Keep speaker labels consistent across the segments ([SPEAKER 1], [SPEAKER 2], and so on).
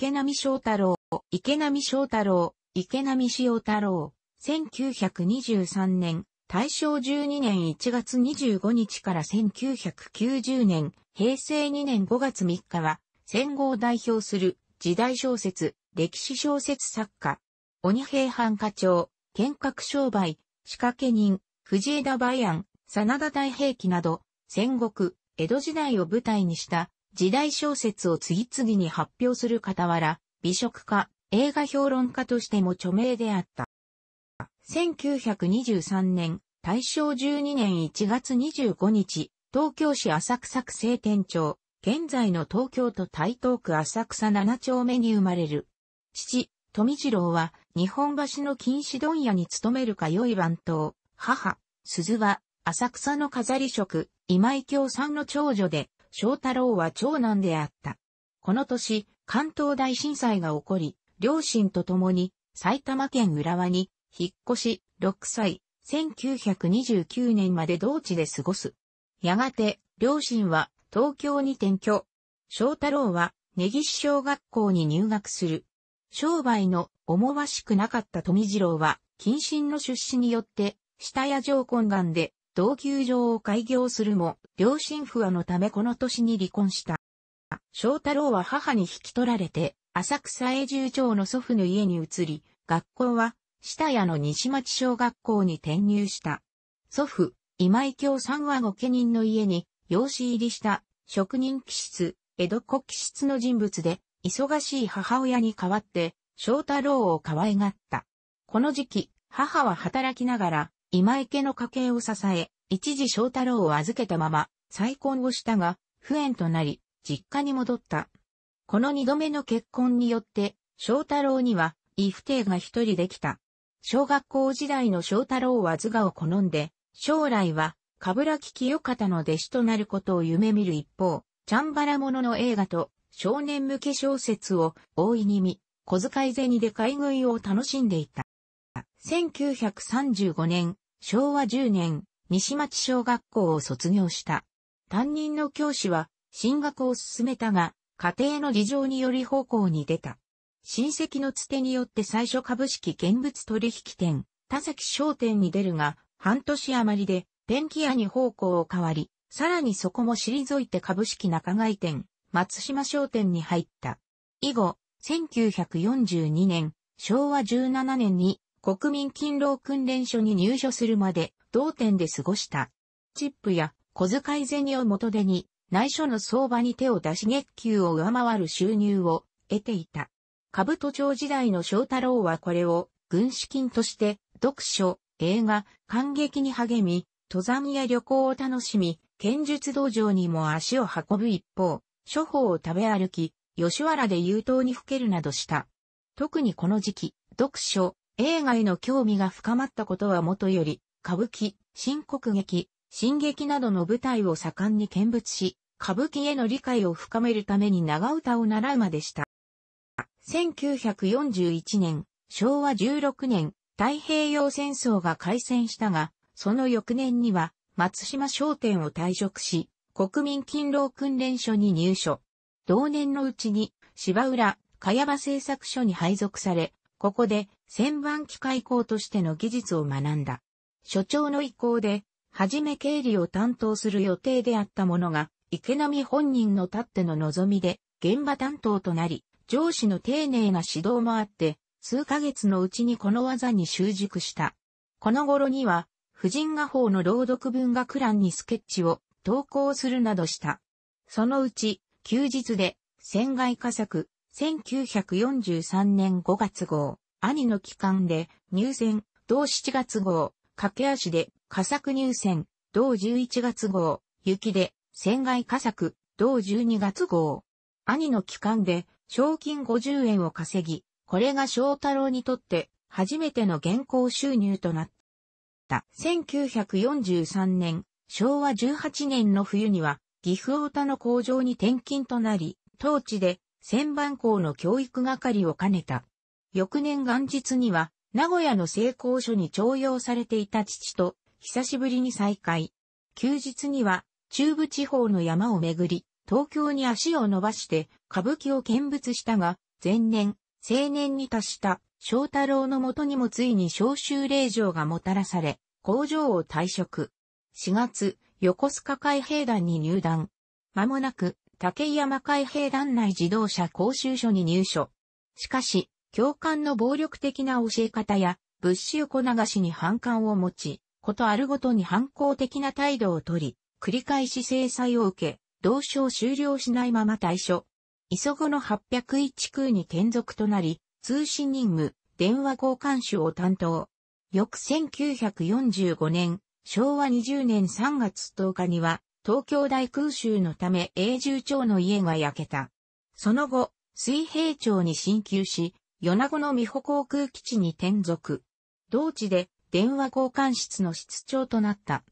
[SPEAKER 1] 池波正太郎、池波正太郎、池波塩太郎、1923年、大正12年1月25日から1990年、平成2年5月3日は、戦後を代表する時代小説、歴史小説作家、鬼平犯課長、剣閣商売、仕掛け人、藤枝梅安、真田大平記など、戦国、江戸時代を舞台にした時代小説を次々に発表する傍ら、美食家、映画評論家としても著名であった。1923年、大正12年1月25日、東京市浅草区西天町、現在の東京都台東区浅草7丁目に生まれる。父、富次郎は、日本橋の禁止問屋に勤めるか良い番頭、母、鈴は、浅草の飾り職、今井京さんの長女で、翔太郎は長男であった。この年、関東大震災が起こり、両親と共に埼玉県浦和に引っ越し、6歳、1929年まで同地で過ごす。やがて、両親は東京に転居。翔太郎は根岸小学校に入学する。商売の思わしくなかった富次郎は、近親の出資によって、下屋上懇願で同級場を開業するも、両親不和のためこの年に離婚した。翔太郎は母に引き取られて、浅草永住町の祖父の家に移り、学校は、下屋の西町小学校に転入した。祖父、今井京さんは御家人の家に、養子入りした職人気質、江戸子気質の人物で、忙しい母親に代わって、翔太郎を可愛がった。この時期、母は働きながら、今池の家計を支え、一時翔太郎を預けたまま、再婚をしたが、不縁となり、実家に戻った。この二度目の結婚によって、翔太郎には、異不定が一人できた。小学校時代の翔太郎は図画を好んで、将来は、かぶらき清方の弟子となることを夢見る一方、チャンバラものの映画と少年向け小説を大いに見、小遣い銭で買い食いを楽しんでいた。1935年、昭和10年、西町小学校を卒業した。担任の教師は、進学を進めたが、家庭の事情により方向に出た。親戚のつてによって最初株式現物取引店、田崎商店に出るが、半年余りで、電気屋に方向を変わり、さらにそこも退いて株式仲買店、松島商店に入った。以後、1942年、昭和17年に国民勤労訓練所に入所するまで同店で過ごした。チップや小遣い銭を元手に内緒の相場に手を出し月給を上回る収入を得ていた。株都庁時代の翔太郎はこれを軍資金として読書、映画、感激に励み、登山や旅行を楽しみ、剣術道場にも足を運ぶ一方、処方を食べ歩き、吉原で優等にふけるなどした。特にこの時期、読書、映画への興味が深まったことはもとより、歌舞伎、新国劇、新劇などの舞台を盛んに見物し、歌舞伎への理解を深めるために長唄を習うまでした。1941年、昭和16年、太平洋戦争が開戦したが、その翌年には、松島商店を退職し、国民勤労訓練所に入所。同年のうちに、芝浦、茅場製作所に配属され、ここで旋盤機械工としての技術を学んだ。所長の意向で、はじめ経理を担当する予定であったものが、池波本人のたっての望みで、現場担当となり、上司の丁寧な指導もあって、数ヶ月のうちにこの技に習熟した。この頃には、婦人画法の朗読文学欄にスケッチを投稿するなどした。そのうち、休日で、船外佳作、1943年5月号。兄の帰還で入選、同7月号、駆け足で、佳作入選、同11月号、雪で、船外佳作、同12月号。兄の帰還で、賞金50円を稼ぎ、これが翔太郎にとって、初めての現行収入となった。1943年、昭和18年の冬には、岐阜大田の工場に転勤となり、当地で、千番校の教育係を兼ねた。翌年元日には、名古屋の成功所に徴用されていた父と、久しぶりに再会。休日には、中部地方の山を巡り、東京に足を伸ばして、歌舞伎を見物したが、前年、青年に達した翔太郎のもとにもついに召集令状がもたらされ、工場を退職。4月、横須賀海兵団に入団。間もなく、竹山海兵団内自動車講習所に入所。しかし、教官の暴力的な教え方や、物資横流しに反感を持ち、ことあるごとに反抗的な態度をとり、繰り返し制裁を受け、同省終了しないまま退所。磯子の801空に転属となり、通信任務、電話交換手を担当。翌1945年、昭和20年3月10日には、東京大空襲のため永住町の家が焼けた。その後、水平町に進級し、米子の美保航空基地に転属。同地で電話交換室の室長となった。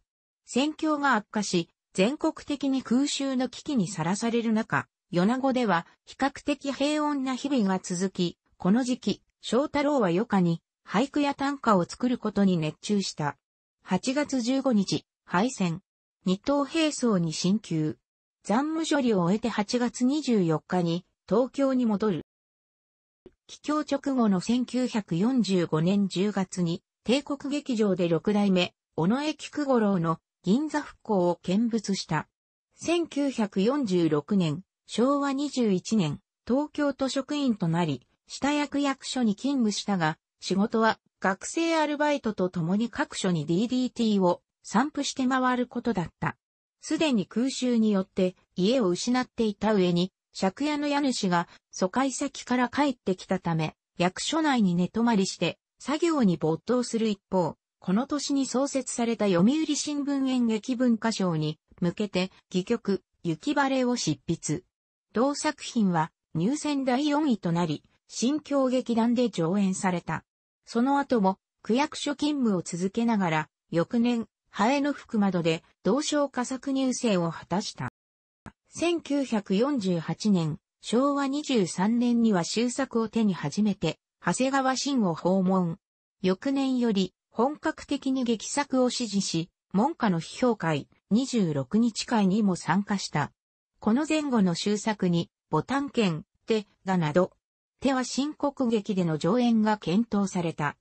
[SPEAKER 1] 戦況が悪化し、全国的に空襲の危機にさらされる中、米子では比較的平穏な日々が続き、この時期、翔太郎は余暇に俳句や短歌を作ることに熱中した。8月15日、敗戦。二等兵装に進級。残務処理を終えて8月24日に東京に戻る。帰郷直後の1945年10月に、帝国劇場で六代目、尾上菊五郎の銀座復興を見物した。1946年、昭和21年、東京都職員となり、下役役所に勤務したが、仕事は学生アルバイトと共に各所に DDT を散布して回ることだった。すでに空襲によって家を失っていた上に借家の家主が疎開先から帰ってきたため、役所内に寝泊まりして、作業に没頭する一方、この年に創設された読売新聞演劇文化賞に向けて、戯曲、雪晴れを執筆。同作品は入選第4位となり、新京劇団で上演された。その後も、区役所勤務を続けながら、翌年、ハエの服窓で、同賞佳作入選を果たした。1948年、昭和23年には修作を手に始めて、長谷川新を訪問。翌年より本格的に劇作を支持し、文化の批評会26日会にも参加した。この前後の修作に、ボタン剣、手、がなど、手は新国劇での上演が検討された。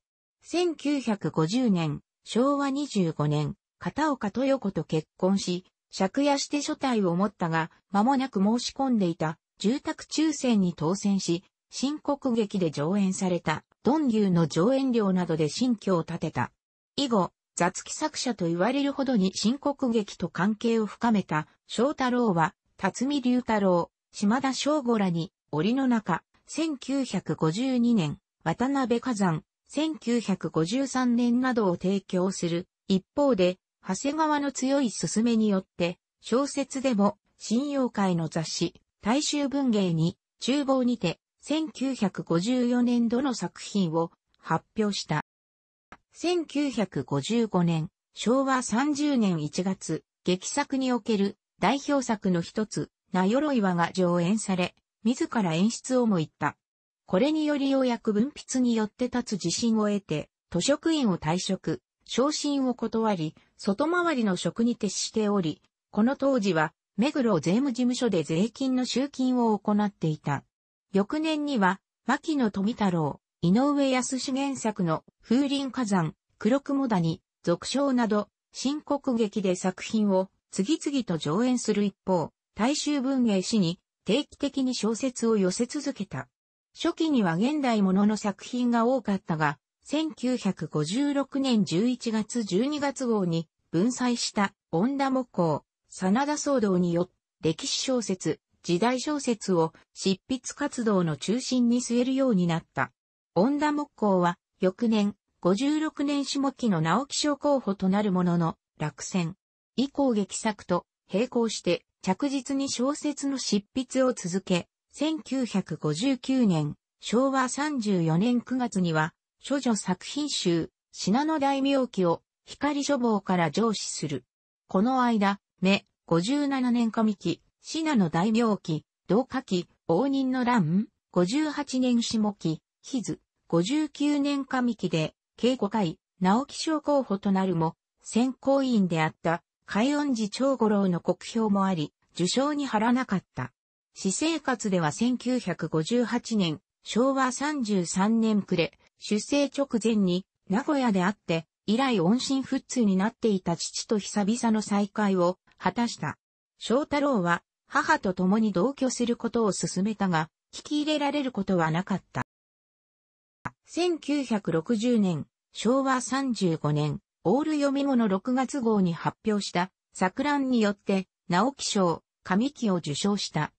[SPEAKER 1] 1950年、昭和25年、片岡豊子と結婚し、借家して書体を持ったが、間もなく申し込んでいた、住宅抽選に当選し、新国劇で上演された、ドン牛の上演料などで新居を建てた。以後、雑記作者と言われるほどに新国劇と関係を深めた、翔太郎は、辰巳龍太郎、島田翔吾らに、檻の中、1952年、渡辺火山、1953年などを提供する。一方で、長谷川の強い勧めによって、小説でも、信用会の雑誌、大衆文芸に、厨房にて、1954年度の作品を発表した。1955年、昭和30年1月、劇作における代表作の一つ、な鎧はが上演され、自ら演出をも言った。これによりようやく文筆によって立つ自信を得て、図書区員を退職、昇進を断り、外回りの職に徹しており、この当時は、目黒税務事務所で税金の集金を行っていた。翌年には、牧野富太郎、井上康史原作の風林火山、黒雲谷、俗称など、新国劇で作品を次々と上演する一方、大衆文芸史に定期的に小説を寄せ続けた。初期には現代ものの作品が多かったが、1956年11月12月号に分載した恩田木工、真田騒動によ歴史小説、時代小説を執筆活動の中心に据えるようになった。恩田木工は翌年56年下期の直木賞候補となるものの落選。以降劇作と並行して着実に小説の執筆を続け、1959年、昭和34年9月には諸女作品集、品の大名記を光書房から上司する。この間、目、57年上記、品の大名記、同下記、応仁の乱、58年下記、ヒズ、59年上記で、計古回、直木賞候補となるも、選考委員であった、海音寺長五郎の国評もあり、受賞に張らなかった。私生活では1958年、昭和33年暮れ、出生直前に名古屋であって、以来音信不通になっていた父と久々の再会を果たした。翔太郎は母と共に同居することを勧めたが、聞き入れられることはなかった。1960年、昭和35年、オール読み後の6月号に発表した作乱によって、直木賞、上木を受賞した。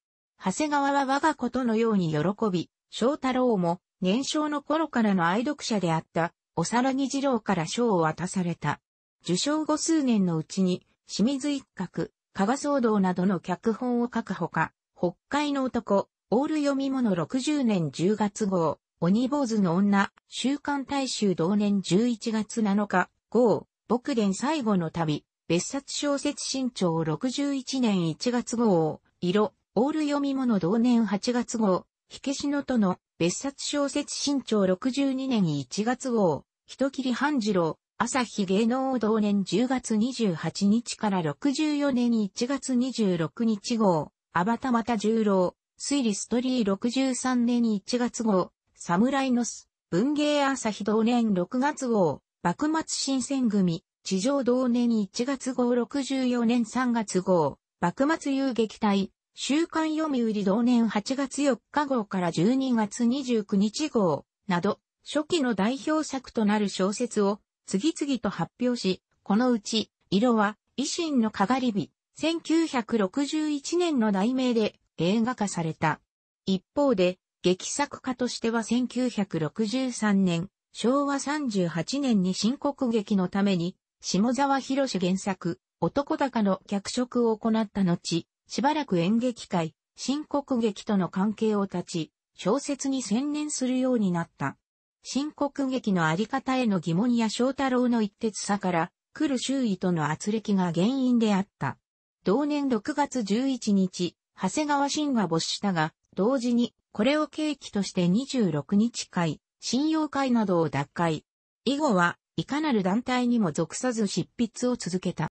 [SPEAKER 1] 長谷川は我がことのように喜び、翔太郎も年少の頃からの愛読者であった、おさらぎ二郎から賞を渡された。受賞後数年のうちに、清水一角、加賀騒動などの脚本を書くほか、北海の男、オール読み物60年10月号、鬼坊主の女、週刊大衆同年11月7日号、牧伝最後の旅、別冊小説新潮61年1月号、色、オール読み物同年8月号、火消しのとの別冊小説新潮62年1月号、人切り半次郎、朝日芸能同年10月28日から64年1月26日号、アバタマタ十郎、推理ストリー63年1月号、サムライノス、文芸朝日同年6月号、幕末新選組、地上同年1月号64年3月号、幕末遊撃隊、週刊読売同年8月4日号から12月29日号など、初期の代表作となる小説を次々と発表し、このうち、色は、維新のかがり火、1961年の題名で映画化された。一方で、劇作家としては1963年、昭和38年に新国劇のために、下沢博原作、男高の脚色を行った後、しばらく演劇界、新国劇との関係を断ち、小説に専念するようになった。新国劇のあり方への疑問や翔太郎の一徹さから、来る周囲との圧力が原因であった。同年6月11日、長谷川慎は没したが、同時に、これを契機として26日会、信用会などを脱会。以後は、いかなる団体にも属さず執筆を続けた。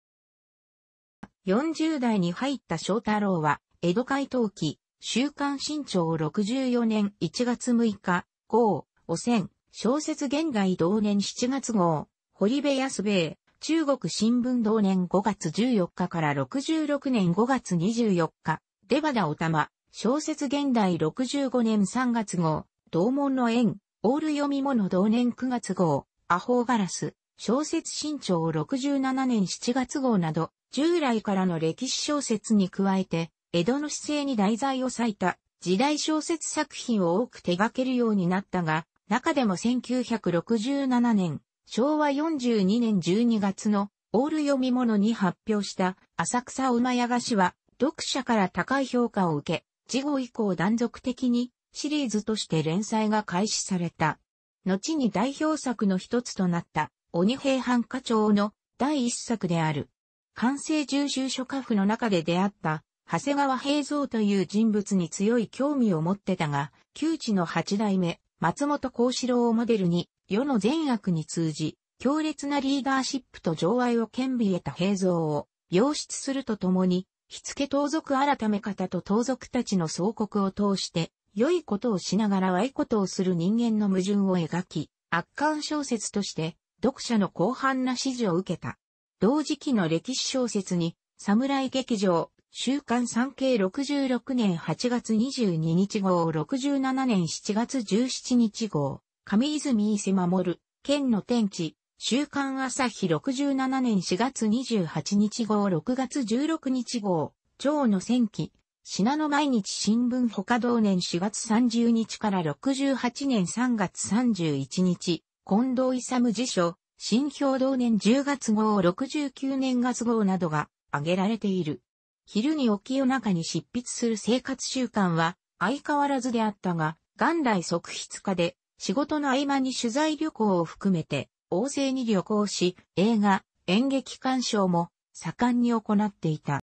[SPEAKER 1] 40代に入った翔太郎は、江戸海東記、週刊新潮64年1月6日、号、汚染、小説現代同年7月号、堀部康兵衛、中国新聞同年5月14日から66年5月24日、出田おたま、小説現代65年3月号、同門の縁、オール読み物同年9月号、アホーガラス、小説新潮67年7月号など、従来からの歴史小説に加えて、江戸の姿勢に題材を割いた時代小説作品を多く手掛けるようになったが、中でも1967年、昭和42年12月のオール読み物に発表した浅草馬屋菓子は読者から高い評価を受け、事後以降断続的にシリーズとして連載が開始された。後に代表作の一つとなった鬼平犯科帳の第一作である。完成重修諸家父の中で出会った、長谷川平蔵という人物に強い興味を持ってたが、旧知の八代目、松本幸四郎をモデルに、世の善悪に通じ、強烈なリーダーシップと情愛を兼備得た平蔵を、養出するとともに、火付盗賊改め方と盗賊たちの総国を通して、良いことをしながら悪いことをする人間の矛盾を描き、圧巻小説として、読者の広範な支持を受けた。同時期の歴史小説に、侍劇場、週刊産経66年8月22日号67年7月17日号、上泉伊勢守、県の天地、週刊朝日67年4月28日号6月16日号、蝶の戦記、品の毎日新聞他同年4月30日から68年3月31日、近藤勇辞書、新表同年10月号69年月号などが挙げられている。昼に起き夜中に執筆する生活習慣は相変わらずであったが、元来即筆家で仕事の合間に取材旅行を含めて大勢に旅行し、映画、演劇鑑賞も盛んに行っていた。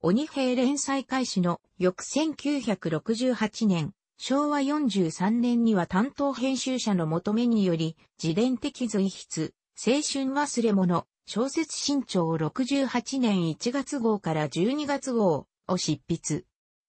[SPEAKER 1] 鬼平連載開始の翌1968年、昭和43年には担当編集者の求めにより、自伝的随筆、青春忘れ物、小説新潮68年1月号から12月号を執筆。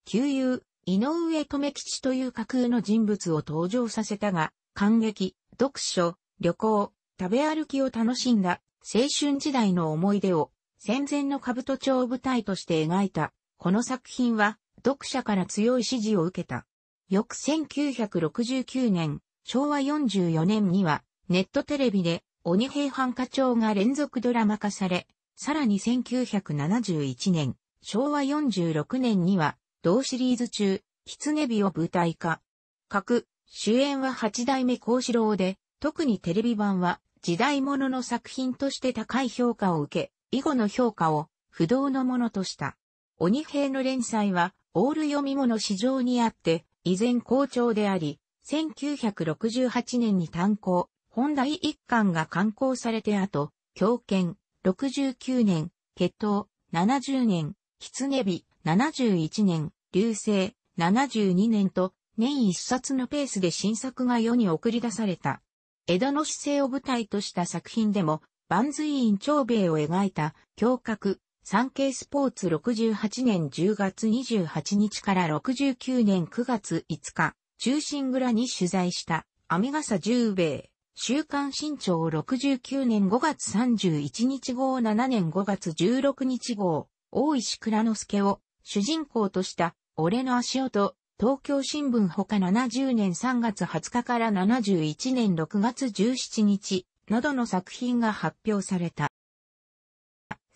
[SPEAKER 1] 旧友、井上留吉という架空の人物を登場させたが、感激、読書、旅行、食べ歩きを楽しんだ青春時代の思い出を戦前の兜町を舞台として描いた。この作品は読者から強い支持を受けた。翌1969年、昭和44年には、ネットテレビで、鬼平犯課長が連続ドラマ化され、さらに1971年、昭和46年には、同シリーズ中、狐火を舞台化。各、主演は八代目幸四郎で、特にテレビ版は、時代物の作品として高い評価を受け、以後の評価を不動のものとした。鬼平の連載は、オール読み物市場にあって、依然好調であり、1968年に炭鉱、本題一貫が刊行されて後、狂犬、69年、血統、70年、狐火、71年、流星、72年と、年一冊のペースで新作が世に送り出された。江戸の姿勢を舞台とした作品でも、万随院長兵衛を描いた、狂覚、産経スポーツ68年10月28日から69年9月5日、中心蔵に取材したアメガサ10米、週刊新潮69年5月31日号7年5月16日号、大石倉之助を主人公とした俺の足音、東京新聞ほか70年3月20日から71年6月17日などの作品が発表された。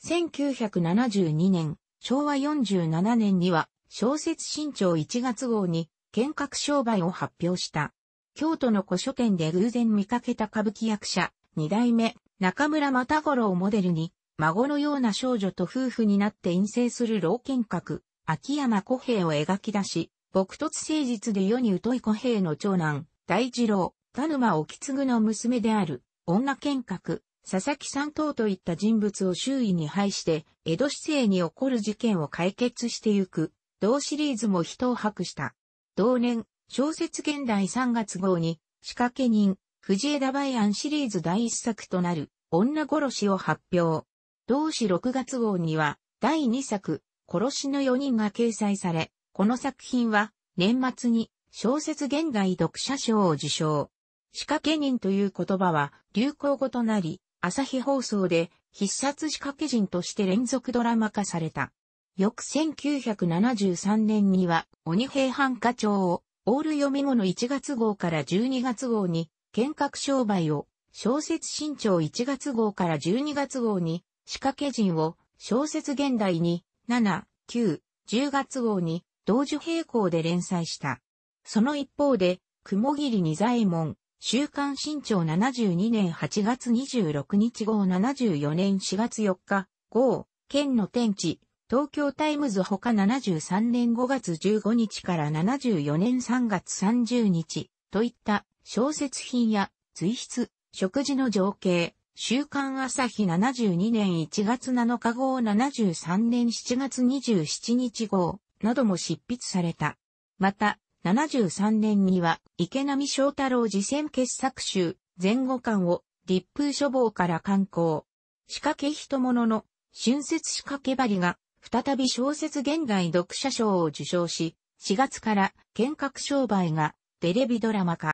[SPEAKER 1] 1972年、昭和47年には、小説新潮1月号に、見学商売を発表した。京都の古書店で偶然見かけた歌舞伎役者、二代目、中村又五郎をモデルに、孫のような少女と夫婦になって陰性する老見閣、秋山古平を描き出し、朴突誠実で世に疎い古平の長男、大二郎、田沼を継ぐの娘である、女見閣、佐々木三等といった人物を周囲に配して、江戸市政に起こる事件を解決してゆく、同シリーズも人を博した。同年、小説現代3月号に、仕掛け人、藤枝梅安シリーズ第一作となる、女殺しを発表。同誌6月号には、第2作、殺しの4人が掲載され、この作品は、年末に、小説現代読者賞を受賞。仕掛け人という言葉は、流行語となり、朝日放送で必殺仕掛け人として連続ドラマ化された。翌1973年には鬼平犯課長をオール読み後の1月号から12月号に見学商売を小説新潮1月号から12月号に仕掛け人を小説現代に7、9、10月号に同時並行で連載した。その一方で、雲霧二左衛門、週刊新潮72年8月26日号74年4月4日号、県の天地、東京タイムズ他73年5月15日から74年3月30日といった小説品や随筆、食事の情景、週刊朝日72年1月7日号73年7月27日号なども執筆された。また、73年には池波正太郎次選傑作集、前後巻を立風書房から刊行。仕掛け人物の春節仕掛け針が再び小説現代読者賞を受賞し、4月から見学商売がテレビドラマ化。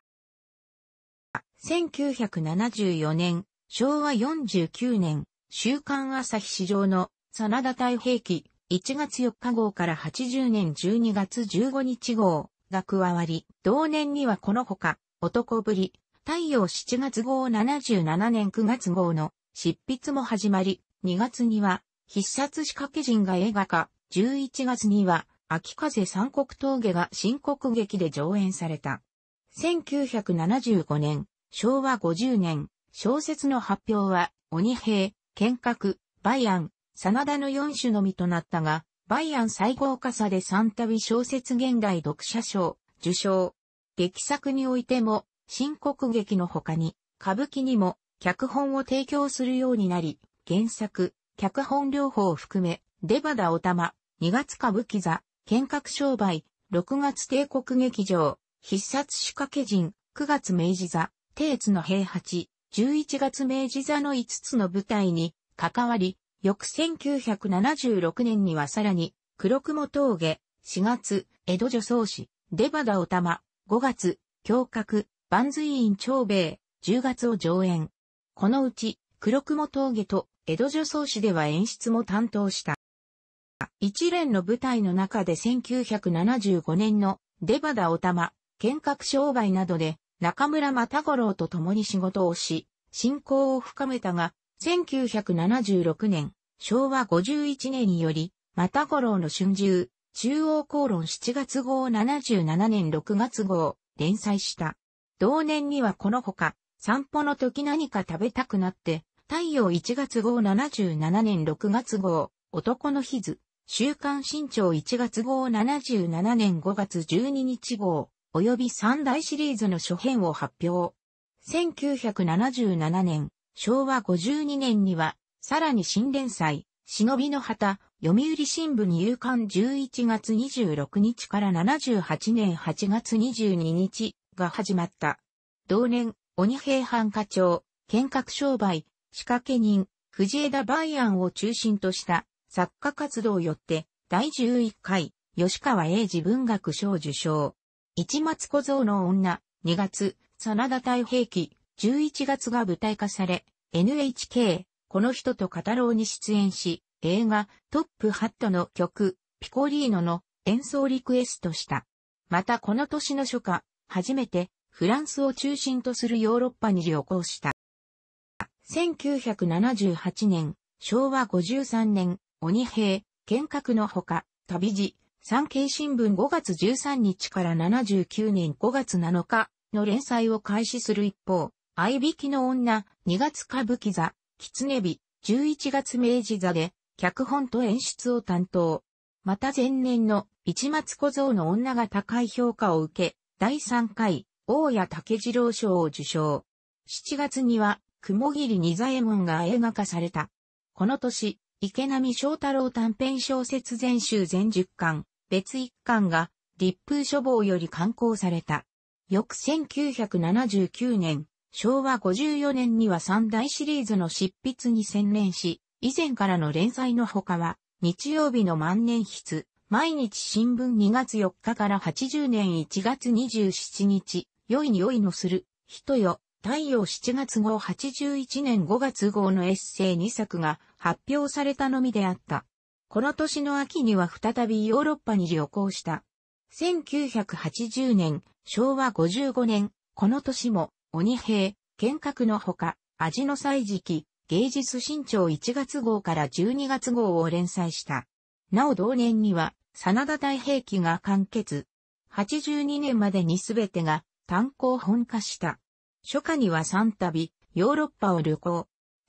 [SPEAKER 1] 1974年、昭和49年、週刊朝日市場の真田太平記1月4日号から80年12月15日号、が加わり、同年にはこのほか、男ぶり、太陽7月号77年9月号の執筆も始まり、2月には必殺仕掛け人が映画化、11月には秋風三国峠が新国劇で上演された。1975年、昭和50年、小説の発表は、鬼兵、剣閣、バイアン、真田の4種のみとなったが、バイアン最豪華さで3度小説現代読者賞、受賞。劇作においても、新国劇の他に、歌舞伎にも、脚本を提供するようになり、原作、脚本両方を含め、デバダおタマ、2月歌舞伎座、見学商売、6月帝国劇場、必殺仕掛け人、9月明治座、帝津の平八、11月明治座の5つの舞台に関わり、翌1976年にはさらに、黒雲峠、4月、江戸女装師、出田お玉、5月、京郭、万髄院長兵衛、10月を上演。このうち、黒雲峠と江戸女装師では演出も担当した。一連の舞台の中で1975年の出田お玉、見学商売などで中村又五郎と共に仕事をし、信仰を深めたが、1976年、昭和51年により、また五郎の春秋、中央公論7月号77年6月号、連載した。同年にはこのほか、散歩の時何か食べたくなって、太陽1月号77年6月号、男の日図、週刊新潮1月号77年5月12日号、及び三大シリーズの初編を発表。1977年、昭和52年には、さらに新連載、忍びの旗、読売新聞夕刊11月26日から78年8月22日が始まった。同年、鬼平犯課長、見学商売、仕掛け人、藤枝梅安を中心とした作家活動よって、第11回、吉川英治文学賞受賞。一松小僧の女、2月、真田太平記、11月が舞台化され、NHK、この人と語ろうに出演し、映画、トップハットの曲、ピコリーノの演奏リクエストした。またこの年の初夏、初めてフランスを中心とするヨーロッパに旅行した。1978年、昭和53年、鬼平、剣閣のほか、旅路、産経新聞5月13日から79年5月7日の連載を開始する一方、愛引きの女、2月歌舞伎座、狐火、11月明治座で、脚本と演出を担当。また前年の、市松小僧の女が高い評価を受け、第3回、大谷竹次郎賞を受賞。7月には、雲霧二左衛門が映画化された。この年、池波翔太郎短編小説全集全10巻、別1巻が、立風書房より刊行された。翌1979年、昭和54年には三大シリーズの執筆に専念し、以前からの連載の他は、日曜日の万年筆、毎日新聞2月4日から80年1月27日、良い匂いのする、人よ、太陽7月号81年5月号のエッセイ2作が発表されたのみであった。この年の秋には再びヨーロッパに旅行した。1980年、昭和55年、この年も鬼兵、剣閣のほか、味の祭時期、芸術新潮1月号から12月号を連載した。なお同年には、真田大平記が完結。82年までにすべてが単行本化した。初夏には3旅、ヨーロッパを旅行。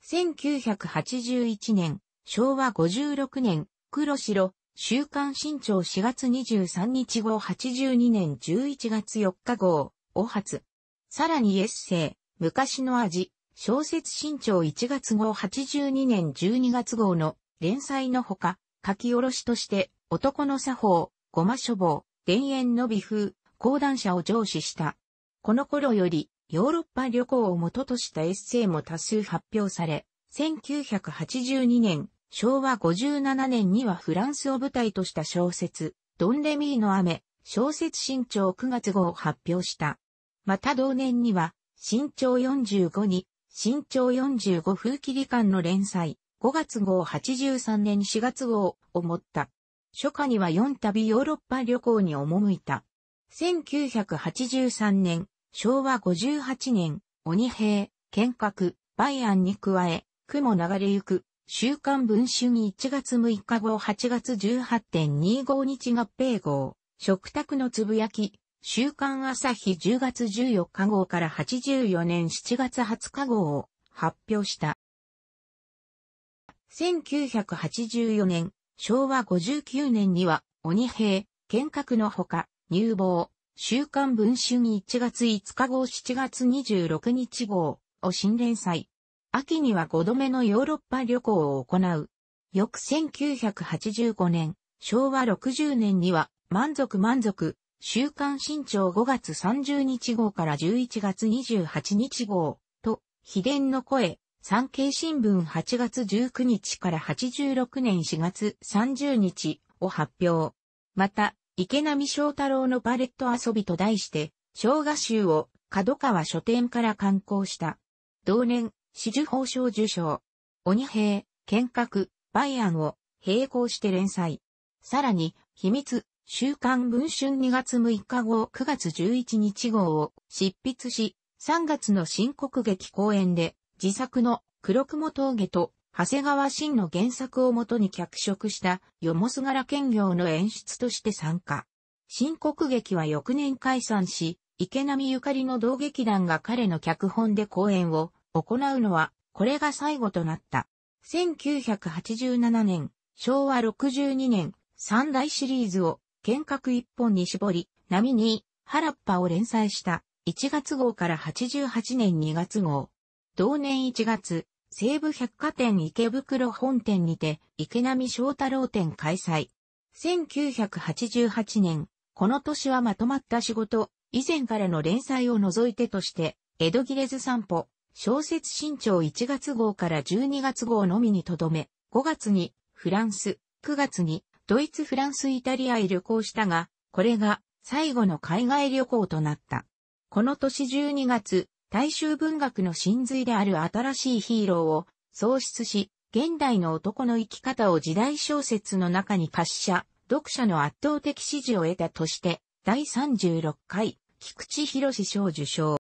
[SPEAKER 1] 1981年、昭和56年、黒白、週刊新潮4月23日号82年11月4日号、お初。さらにエッセイ、昔の味、小説新潮1月号82年12月号の連載のほか、書き下ろしとして、男の作法、ごま処方、田園の美風、講談社を上司した。この頃より、ヨーロッパ旅行を元としたエッセイも多数発表され、1982年、昭和57年にはフランスを舞台とした小説、ドンレミーの雨、小説新潮9月号を発表した。また同年には、身長45に、身長45風切り館の連載、5月号83年4月号を持った。初夏には4度ヨーロッパ旅行に赴いた。1983年、昭和58年、鬼兵、剣閣、梅安に加え、雲流れゆく、週刊文春1月6日号8月18.25日合併号、食卓のつぶやき、週刊朝日10月14日号から84年7月20日号を発表した。1984年、昭和59年には、鬼兵、剣閣のほか、入房、週刊文春1月5日号7月26日号を新連載。秋には5度目のヨーロッパ旅行を行う。翌1985年、昭和60年には、満足満足、週刊新潮5月30日号から11月28日号と、秘伝の声、産経新聞8月19日から86年4月30日を発表。また、池波正太郎のパレット遊びと題して、生姜集を角川書店から刊行した。同年、紫綬褒章受賞。鬼兵、剣閣、バイアンを並行して連載。さらに、秘密、週刊文春2月6日号9月11日号を執筆し、3月の新国劇公演で自作の黒雲峠と長谷川真の原作をもとに脚色したよもすがら兼業の演出として参加。新国劇は翌年解散し、池波ゆかりの同劇団が彼の脚本で公演を行うのは、これが最後となった。1987年、昭和62年、三大シリーズを剣閣一本に絞り、波に、原っぱを連載した、1月号から88年2月号。同年1月、西武百貨店池袋本店にて、池波翔太郎店開催。1988年、この年はまとまった仕事、以前からの連載を除いてとして、江戸切れず散歩、小説新潮1月号から12月号のみにとどめ、5月にフランス、9月にドイツ、フランス、イタリアへ旅行したが、これが最後の海外旅行となった。この年12月、大衆文学の真髄である新しいヒーローを創出し、現代の男の生き方を時代小説の中に滑車、読者の圧倒的支持を得たとして、第36回、菊池博賞受賞。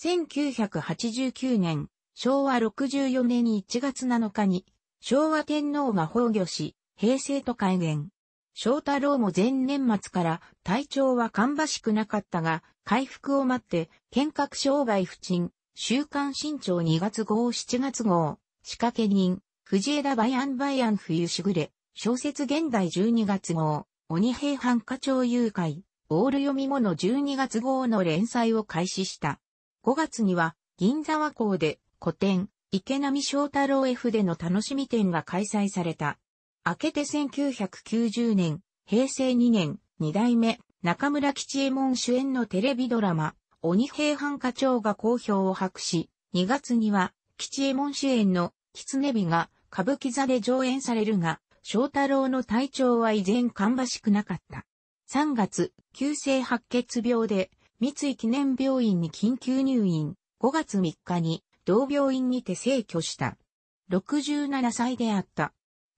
[SPEAKER 1] 1989年、昭和64年1月7日に、昭和天皇が崩御し、平成と改元。翔太郎も前年末から体調は芳しくなかったが、回復を待って、見学障害不沈、週刊新潮2月号7月号、仕掛け人、藤枝バイアンバイアン冬しぐれ、小説現代12月号、鬼平犯課長誘拐、オール読み物12月号の連載を開始した。5月には、銀沢港で古典、池波正太郎 F での楽しみ展が開催された。明けて1990年、平成2年、2代目、中村吉右衛門主演のテレビドラマ、鬼平犯課長が好評を博し、2月には、吉右衛門主演の、狐火が、歌舞伎座で上演されるが、翔太郎の体調は依然芳しくなかった。3月、急性白血病で、三井記念病院に緊急入院、5月3日に、同病院にて逝去した。67歳であった。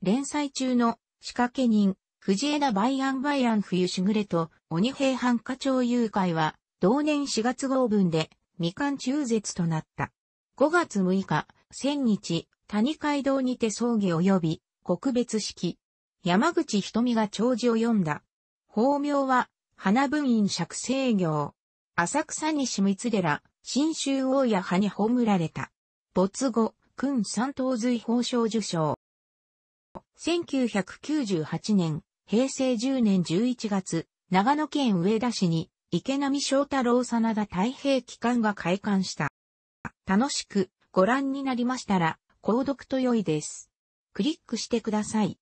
[SPEAKER 1] 連載中の仕掛け人、藤枝バイアンバイアン冬しぐれと鬼平犯課長誘拐は同年4月号分で未完中絶となった。5月6日、千日、谷街道にて葬儀及び告別式。山口瞳が長寿を読んだ。法名は、花文院釈生業。浅草西光寺、新州大谷派に葬られた。没後、君三等随法賞受賞。1998年、平成10年11月、長野県上田市に池波正太郎真田太平機関が開館した。楽しくご覧になりましたら、購読と良いです。クリックしてください。